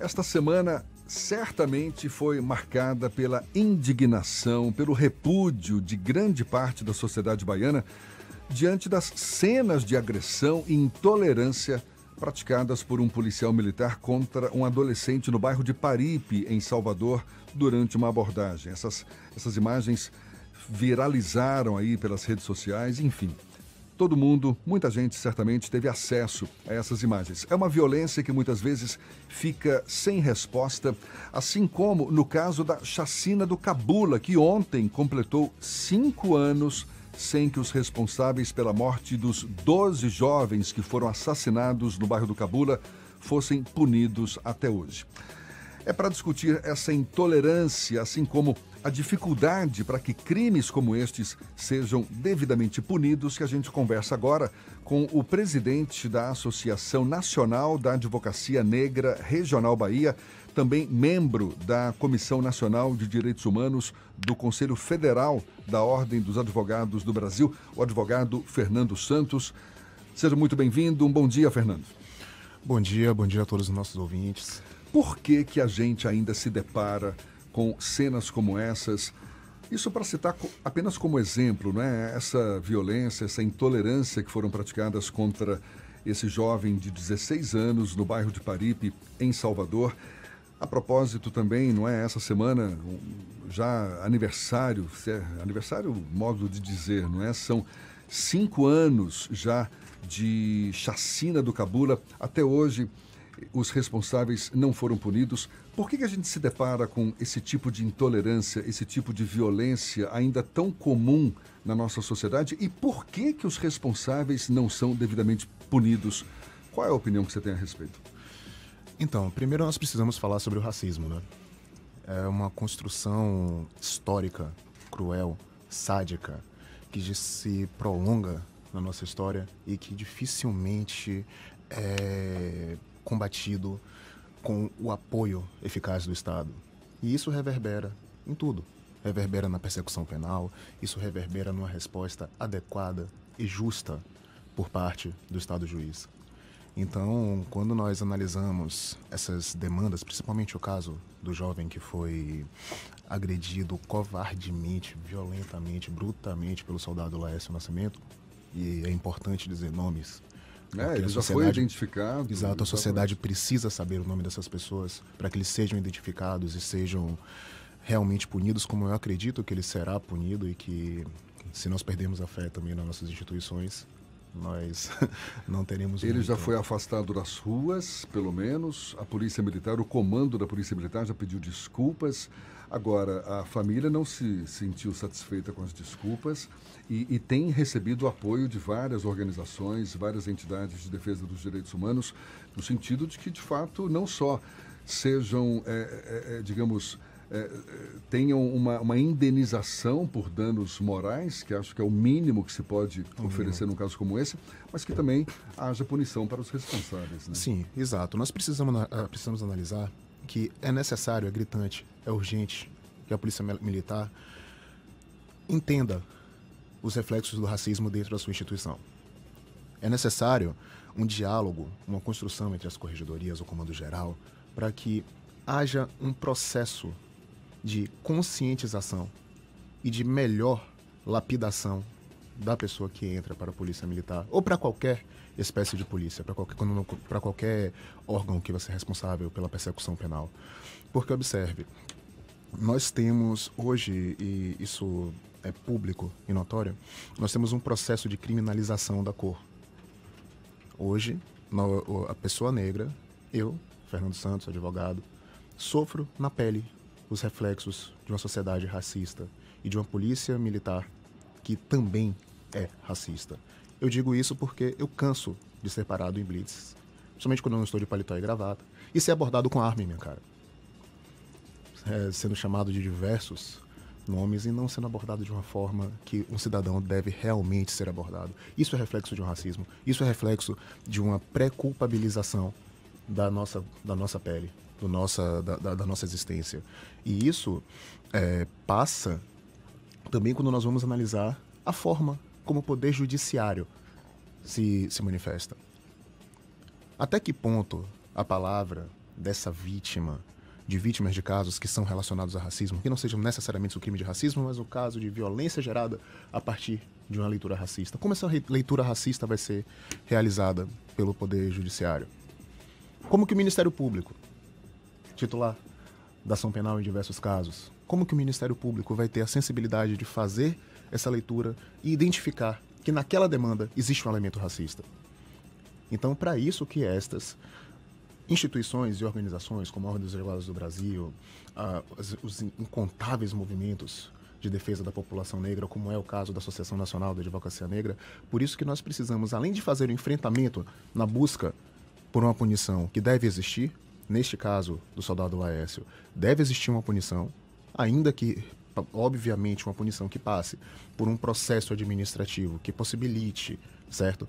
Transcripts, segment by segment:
Esta semana certamente foi marcada pela indignação, pelo repúdio de grande parte da sociedade baiana diante das cenas de agressão e intolerância praticadas por um policial militar contra um adolescente no bairro de Paripe, em Salvador, durante uma abordagem. Essas, essas imagens viralizaram aí pelas redes sociais, enfim. Todo mundo, muita gente certamente teve acesso a essas imagens. É uma violência que muitas vezes fica sem resposta, assim como no caso da chacina do Cabula, que ontem completou cinco anos sem que os responsáveis pela morte dos 12 jovens que foram assassinados no bairro do Cabula fossem punidos até hoje. É para discutir essa intolerância, assim como a dificuldade para que crimes como estes sejam devidamente punidos, que a gente conversa agora com o presidente da Associação Nacional da Advocacia Negra Regional Bahia, também membro da Comissão Nacional de Direitos Humanos do Conselho Federal da Ordem dos Advogados do Brasil, o advogado Fernando Santos. Seja muito bem-vindo. Um bom dia, Fernando. Bom dia, bom dia a todos os nossos ouvintes. Por que que a gente ainda se depara com cenas como essas. Isso para citar apenas como exemplo, é Essa violência, essa intolerância que foram praticadas contra esse jovem de 16 anos no bairro de Paripe, em Salvador. A propósito também, não é essa semana já aniversário, é aniversário modo de dizer, não é? São cinco anos já de chacina do Cabula. Até hoje os responsáveis não foram punidos. Por que, que a gente se depara com esse tipo de intolerância, esse tipo de violência ainda tão comum na nossa sociedade e por que, que os responsáveis não são devidamente punidos? Qual é a opinião que você tem a respeito? Então, primeiro nós precisamos falar sobre o racismo, né? É uma construção histórica, cruel, sádica, que se prolonga na nossa história e que dificilmente é combatido com o apoio eficaz do Estado. E isso reverbera em tudo. Reverbera na persecução penal, isso reverbera numa resposta adequada e justa por parte do Estado juiz. Então, quando nós analisamos essas demandas, principalmente o caso do jovem que foi agredido covardemente, violentamente, brutalmente pelo soldado Laércio Nascimento, e é importante dizer nomes é, ele já foi identificado. Exato, a sociedade precisa saber o nome dessas pessoas para que eles sejam identificados e sejam realmente punidos, como eu acredito que ele será punido e que se nós perdemos a fé também nas nossas instituições, nós não teremos. Ele muito. já foi afastado das ruas, pelo menos. A Polícia Militar, o comando da Polícia Militar já pediu desculpas. Agora, a família não se sentiu satisfeita com as desculpas e, e tem recebido apoio de várias organizações, várias entidades de defesa dos direitos humanos, no sentido de que, de fato, não só sejam, é, é, é digamos, é, tenham uma, uma, indenização por danos morais, que acho que é o mínimo que se pode uhum. oferecer num caso como esse, mas que também haja punição para os responsáveis. Né? Sim, exato. Nós precisamos, ah, precisamos analisar que é necessário, é gritante, é urgente que a Polícia Militar entenda os reflexos do racismo dentro da sua instituição. É necessário um diálogo, uma construção entre as corregedorias, o comando geral, para que haja um processo de conscientização e de melhor lapidação da pessoa que entra para a polícia militar ou para qualquer espécie de polícia, para qualquer, qualquer órgão que vai ser responsável pela persecução penal. Porque, observe, nós temos hoje, e isso é público e notório, nós temos um processo de criminalização da cor. Hoje, a pessoa negra, eu, Fernando Santos, advogado, sofro na pele os reflexos de uma sociedade racista e de uma polícia militar que também é racista. Eu digo isso porque eu canso de ser parado em blitz, principalmente quando eu não estou de paletó e gravata, e ser abordado com arma em minha cara. É, sendo chamado de diversos nomes e não sendo abordado de uma forma que um cidadão deve realmente ser abordado. Isso é reflexo de um racismo, isso é reflexo de uma pré-culpabilização da nossa, da nossa pele, do nossa, da, da, nossa existência. E isso é, passa também quando nós vamos analisar a forma como o poder judiciário se, se manifesta. Até que ponto a palavra dessa vítima, de vítimas de casos que são relacionados a racismo, que não sejam necessariamente o crime de racismo, mas o caso de violência gerada a partir de uma leitura racista. Como essa leitura racista vai ser realizada pelo Poder Judiciário? Como que o Ministério Público titular da ação penal em diversos casos. Como que o Ministério Público vai ter a sensibilidade de fazer essa leitura e identificar que naquela demanda existe um elemento racista? Então, para isso que estas instituições e organizações, como a Ordem dos Advogados do Brasil, os, os incontáveis movimentos de defesa da população negra, como é o caso da Associação Nacional da Advocacia Negra. Por isso que nós precisamos, além de fazer o enfrentamento na busca por uma punição que deve existir, neste caso do soldado Laércio, deve existir uma punição, ainda que obviamente uma punição que passe por um processo administrativo que possibilite, certo?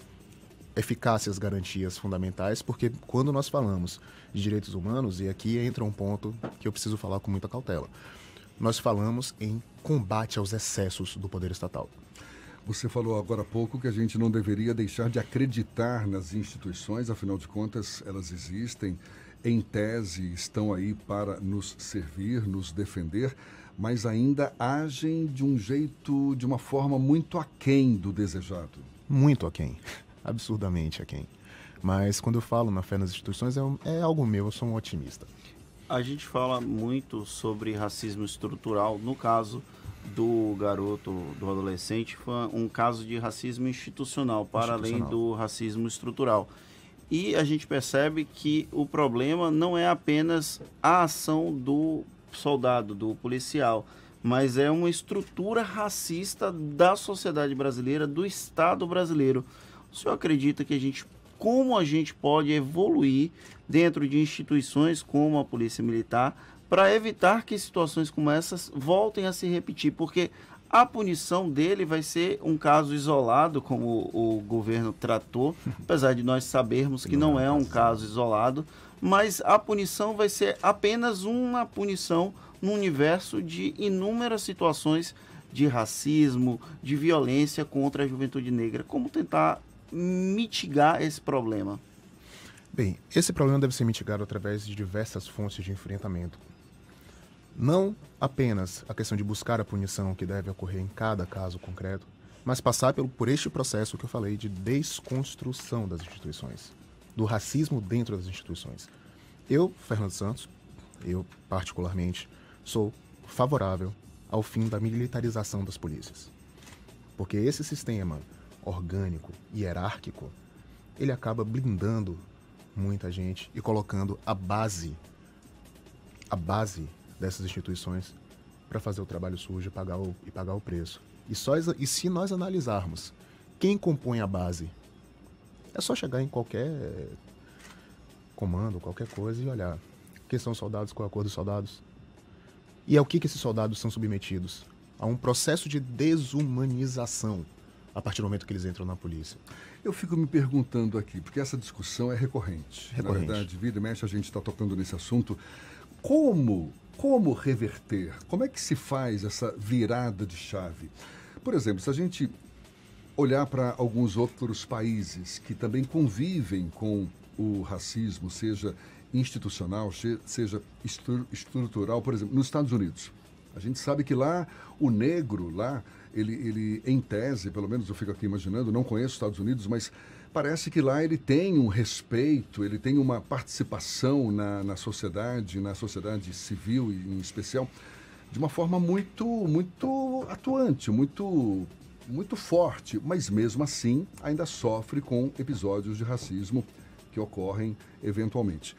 eficácias garantias fundamentais, porque quando nós falamos de direitos humanos, e aqui entra um ponto que eu preciso falar com muita cautela, nós falamos em combate aos excessos do poder estatal. Você falou agora há pouco que a gente não deveria deixar de acreditar nas instituições, afinal de contas, elas existem em tese, estão aí para nos servir, nos defender, mas ainda agem de um jeito, de uma forma muito aquém do desejado. Muito aquém. Absurdamente aquém. Mas quando eu falo na fé nas instituições, é, um, é algo meu, eu sou um otimista. A gente fala muito sobre racismo estrutural. No caso do garoto, do adolescente, foi um caso de racismo institucional, para institucional. além do racismo estrutural. E a gente percebe que o problema não é apenas a ação do soldado, do policial, mas é uma estrutura racista da sociedade brasileira, do Estado brasileiro. O senhor acredita que a gente, como a gente pode evoluir dentro de instituições como a Polícia Militar para evitar que situações como essas voltem a se repetir? Porque a punição dele vai ser um caso isolado, como o, governo tratou, apesar de nós sabermos que não é, é um caso isolado, mas a punição vai ser apenas uma punição no universo de inúmeras situações de racismo, de violência contra a juventude negra. Como tentar mitigar esse problema? Bem, esse problema deve ser mitigado através de diversas fontes de enfrentamento, não apenas a questão de buscar a punição que deve ocorrer em cada caso concreto, mas passar pelo, por este processo que eu falei de desconstrução das instituições, do racismo dentro das instituições. Eu, Fernando Santos, eu particularmente, sou favorável ao fim da militarização das polícias. Porque esse sistema orgânico e hierárquico, ele acaba blindando muita gente e colocando a base a base dessas instituições para fazer o trabalho sujo pagar o, e pagar o preço. E, só, e se nós analisarmos quem compõe a base, é só chegar em qualquer comando, qualquer coisa e olhar quem são os soldados, qual é a cor dos soldados e ao é que, que esses soldados são submetidos. A um processo de desumanização a partir do momento que eles entram na polícia. Eu fico me perguntando aqui, porque essa discussão é recorrente. recorrente. Na verdade, vida e mexe, a gente está tocando nesse assunto. Como como reverter? Como é que se faz essa virada de chave? Por exemplo, se a gente olhar para alguns outros países que também convivem com o racismo, seja institucional, seja estrutural, por exemplo, nos Estados Unidos. A gente sabe que lá o negro, lá, ele, ele em tese, pelo menos eu fico aqui imaginando, não conheço os Estados Unidos, mas parece que lá ele tem um respeito, ele tem uma participação na, na sociedade, na sociedade civil em especial, de uma forma muito, muito atuante, muito, muito forte, mas mesmo assim ainda sofre com episódios de racismo que ocorrem eventualmente.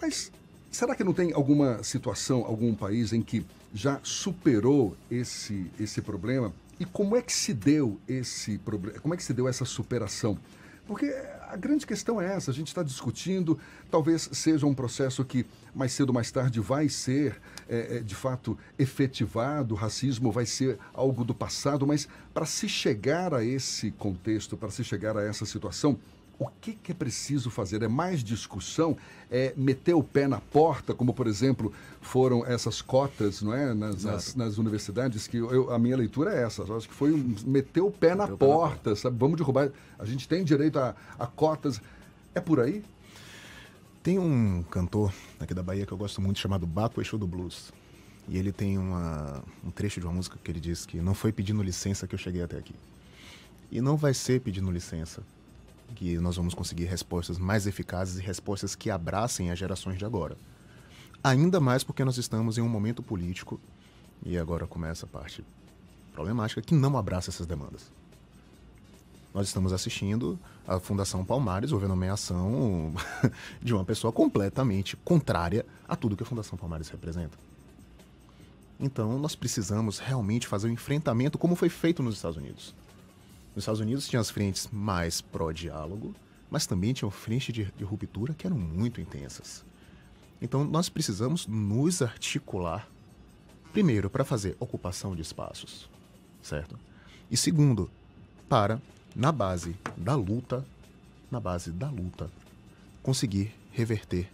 Mas será que não tem alguma situação, algum país em que já superou esse, esse problema? E como é que se deu esse problema? Como é que se deu essa superação? Porque a grande questão é essa, a gente está discutindo, talvez seja um processo que mais cedo ou mais tarde vai ser é, é de fato efetivado, o racismo vai ser algo do passado, mas para se chegar a esse contexto, para se chegar a essa situação, o que, que, é preciso fazer? É mais discussão? É meter o pé na porta, como por exemplo foram essas cotas, não é, nas, nas, nas universidades? Que eu, a minha leitura é essa. Eu acho que foi um, meter o pé, na, pé porta, na sabe? Vamos derrubar. A gente tem direito a, a cotas. É por aí? Tem um cantor aqui da Bahia que eu gosto muito chamado Baco Eixo do Blues. E ele tem uma, um trecho de uma música que ele diz que não foi pedindo licença que eu cheguei até aqui. E não vai ser pedindo licença que nós vamos conseguir respostas mais eficazes e respostas que abracem as gerações de agora. Ainda mais porque nós estamos em um momento político, e agora começa a parte problemática, que não abraça essas demandas. Nós estamos assistindo a Fundação Palmares houve a nomeação de uma pessoa completamente contrária a tudo que a Fundação Palmares representa. Então, nós precisamos realmente fazer o um enfrentamento como foi feito nos Estados Unidos. Nos Estados Unidos tinha as frentes mais pró-diálogo, mas também tinham frentes de, de ruptura que eram muito intensas. Então nós precisamos nos articular, primeiro, para fazer ocupação de espaços, certo? E segundo, para, na base da luta, na base da luta, conseguir reverter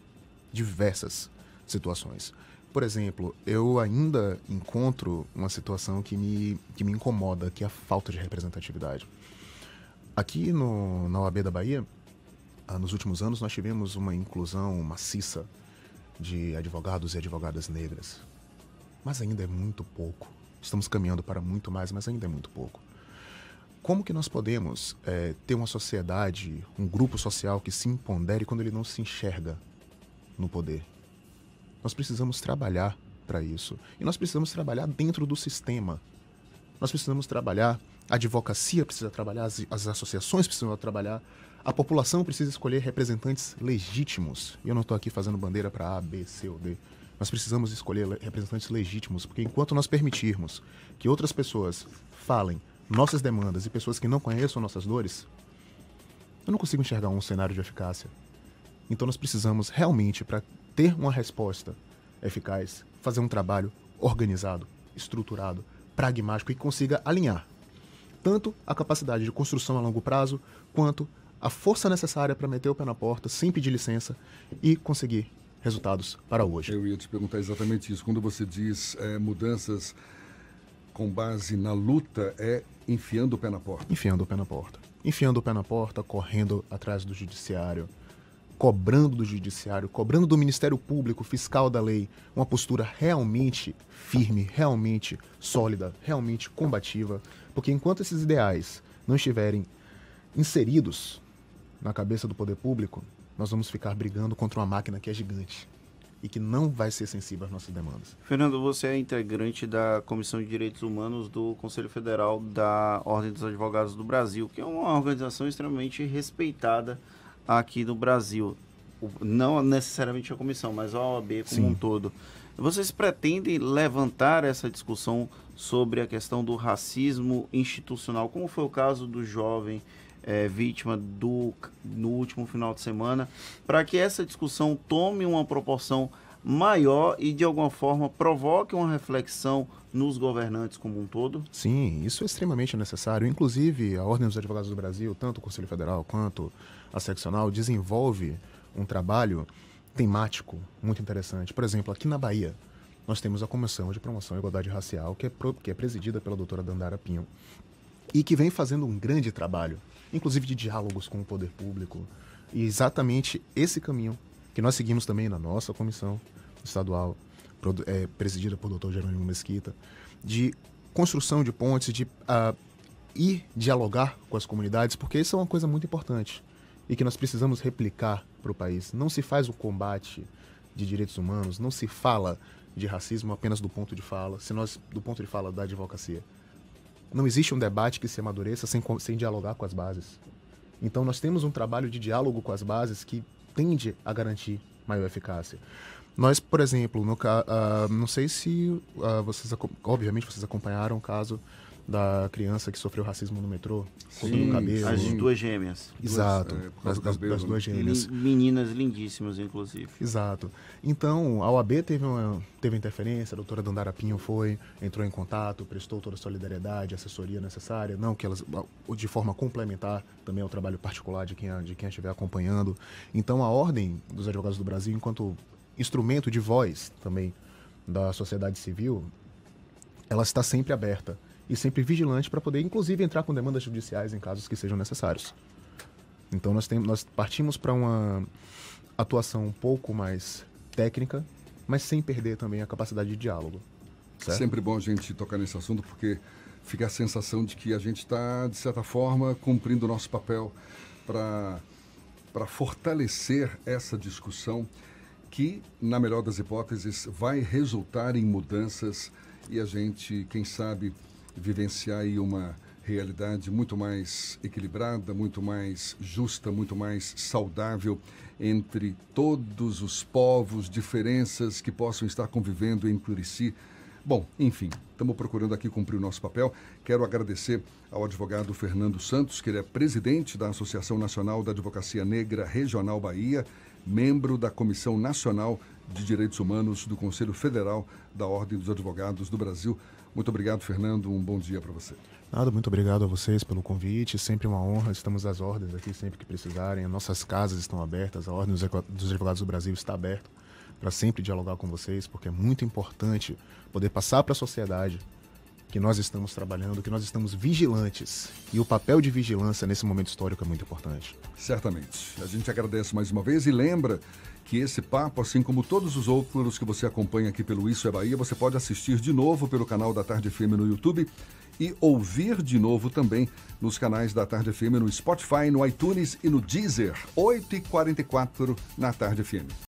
diversas situações. Por exemplo, eu ainda encontro uma situação que me, que me incomoda, que é a falta de representatividade. Aqui no, na OAB da Bahia, ah, nos últimos anos, nós tivemos uma inclusão maciça de advogados e advogadas negras. Mas ainda é muito pouco. Estamos caminhando para muito mais, mas ainda é muito pouco. Como que nós podemos é, ter uma sociedade, um grupo social que se impondere quando ele não se enxerga no poder? Nós precisamos trabalhar para isso. E nós precisamos trabalhar dentro do sistema. Nós precisamos trabalhar, a advocacia precisa trabalhar, as, as associações precisam trabalhar, a população precisa escolher representantes legítimos. E eu não estou aqui fazendo bandeira para A, B, C ou D. Nós precisamos escolher representantes legítimos, porque enquanto nós permitirmos que outras pessoas falem nossas demandas e pessoas que não conheçam nossas dores, eu não consigo enxergar um cenário de eficácia. Então nós precisamos realmente, para ter uma resposta eficaz, fazer um trabalho organizado, estruturado, pragmático e consiga alinhar tanto a capacidade de construção a longo prazo quanto a força necessária para meter o pé na porta sem pedir licença e conseguir resultados para hoje. Eu ia te perguntar exatamente isso. Quando você diz é, mudanças com base na luta, é enfiando o pé na porta. Enfiando o pé na porta. Enfiando o pé na porta, correndo atrás do judiciário, cobrando do judiciário, cobrando do Ministério Público, fiscal da lei, uma postura realmente firme, realmente sólida, realmente combativa, porque enquanto esses ideais não estiverem inseridos na cabeça do poder público, nós vamos ficar brigando contra uma máquina que é gigante e que não vai ser sensível às nossas demandas. Fernando, você é integrante da Comissão de Direitos Humanos do Conselho Federal da Ordem dos Advogados do Brasil, que é uma organização extremamente respeitada aqui no Brasil, não necessariamente a comissão, mas a OAB como Sim. um todo. Vocês pretendem levantar essa discussão sobre a questão do racismo institucional, como foi o caso do jovem é, vítima do, no último final de semana, para que essa discussão tome uma proporção maior e, de alguma forma, provoque uma reflexão nos governantes como um todo? Sim, isso é extremamente necessário. Inclusive, a Ordem dos Advogados do Brasil, tanto o Conselho Federal quanto a seccional, desenvolve um trabalho temático muito interessante. Por exemplo, aqui na Bahia, nós temos a Comissão de Promoção e Igualdade Racial, que é, que é presidida pela doutora Dandara Pinho, e que vem fazendo um grande trabalho, inclusive de diálogos com o poder público. E exatamente esse caminho que nós seguimos também na nossa comissão estadual é, presidida por Dr. Jerônimo Mesquita, de construção de pontes, de uh, ir dialogar com as comunidades, porque isso é uma coisa muito importante e que nós precisamos replicar para o país. Não se faz o combate de direitos humanos, não se fala de racismo apenas do ponto de fala, se nós do ponto de fala da advocacia. Não existe um debate que se amadureça sem, sem dialogar com as bases. Então nós temos um trabalho de diálogo com as bases que tende a garantir maior eficácia. Nós, por exemplo, no, uh, não sei se uh, vocês, obviamente, vocês acompanharam o caso da criança que sofreu racismo no metrô, Sim, o cabelo. As duas gêmeas. Exato, duas, é, das, cabelo, das, né? duas gêmeas. Meninas lindíssimas, inclusive. Exato. Então, a OAB teve, uma, teve interferência, a doutora Dandara Pinho foi, entrou em contato, prestou toda a solidariedade, assessoria necessária, não que elas, de forma complementar também ao trabalho particular de quem, de quem estiver acompanhando. Então, a Ordem dos Advogados do Brasil, enquanto instrumento de voz também da sociedade civil, ela está sempre aberta e sempre vigilante para poder, inclusive, entrar com demandas judiciais em casos que sejam necessários. Então nós, tem, nós partimos para uma atuação um pouco mais técnica, mas sem perder também a capacidade de diálogo. Certo? Sempre bom a gente tocar nesse assunto porque fica a sensação de que a gente está, de certa forma, cumprindo o nosso papel para fortalecer essa discussão que, na melhor das hipóteses, vai resultar em mudanças e a gente, quem sabe, vivenciar aí uma realidade muito mais equilibrada, muito mais justa, muito mais saudável entre todos os povos, diferenças que possam estar convivendo em Curici. Bom, enfim, estamos procurando aqui cumprir o nosso papel. Quero agradecer ao advogado Fernando Santos, que ele é presidente da Associação Nacional da Advocacia Negra Regional Bahia membro da Comissão Nacional de Direitos Humanos do Conselho Federal da Ordem dos Advogados do Brasil. Muito obrigado, Fernando. Um bom dia para você. Nada, muito obrigado a vocês pelo convite. Sempre uma honra. Estamos às ordens aqui sempre que precisarem. As nossas casas estão abertas. A Ordem dos Advogados do Brasil está aberta para sempre dialogar com vocês, porque é muito importante poder passar para a sociedade que nós estamos trabalhando, que nós estamos vigilantes. E o papel de vigilância nesse momento histórico é muito importante. Certamente. A gente agradece mais uma vez e lembra que esse papo, assim como todos os outros que você acompanha aqui pelo Isso é Bahia, você pode assistir de novo pelo canal da Tarde Fêmea no YouTube e ouvir de novo também nos canais da Tarde Fêmea no Spotify, no iTunes e no Deezer, 8h44 na Tarde Fêmea.